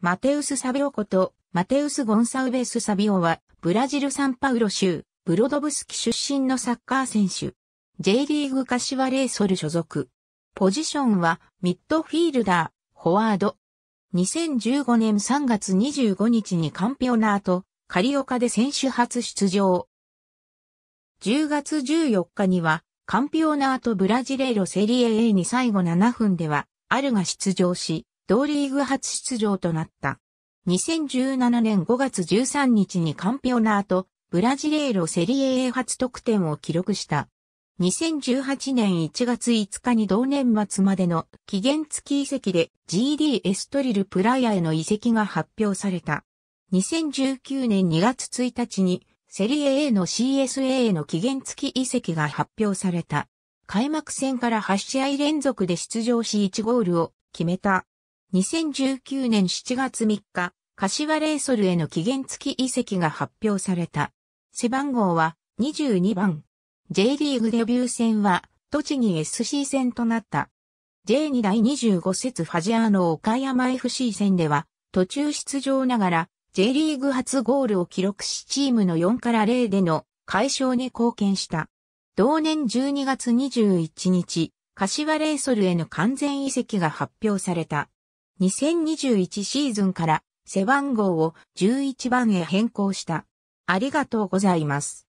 マテウス・サビオこと、マテウス・ゴンサウベス・サビオは、ブラジル・サンパウロ州、ブロドブスキ出身のサッカー選手。J リーグカシワ・レイソル所属。ポジションは、ミッドフィールダー、フォワード。2015年3月25日にカンピオナート、カリオカで選手初出場。10月14日には、カンピオナートブラジレイロセリエ A に最後7分では、アルが出場し、同リーグ初出場となった。2017年5月13日にカンピオナート、ブラジレーロセリエ A 初得点を記録した。2018年1月5日に同年末までの期限付き移籍で GD エストリルプライアへの移籍が発表された。2019年2月1日にセリエ A の CSA への期限付き移籍が発表された。開幕戦から8試合連続で出場し1ゴールを決めた。2019年7月3日、柏レイソルへの期限付き移籍が発表された。背番号は22番。J リーグデビュー戦は、栃木 SC 戦となった。J2 第25節ファジアーノ岡山 FC 戦では、途中出場ながら、J リーグ初ゴールを記録しチームの4から0での解消に貢献した。同年12月21日、柏レイソルへの完全移籍が発表された。2021シーズンから背番号を11番へ変更した。ありがとうございます。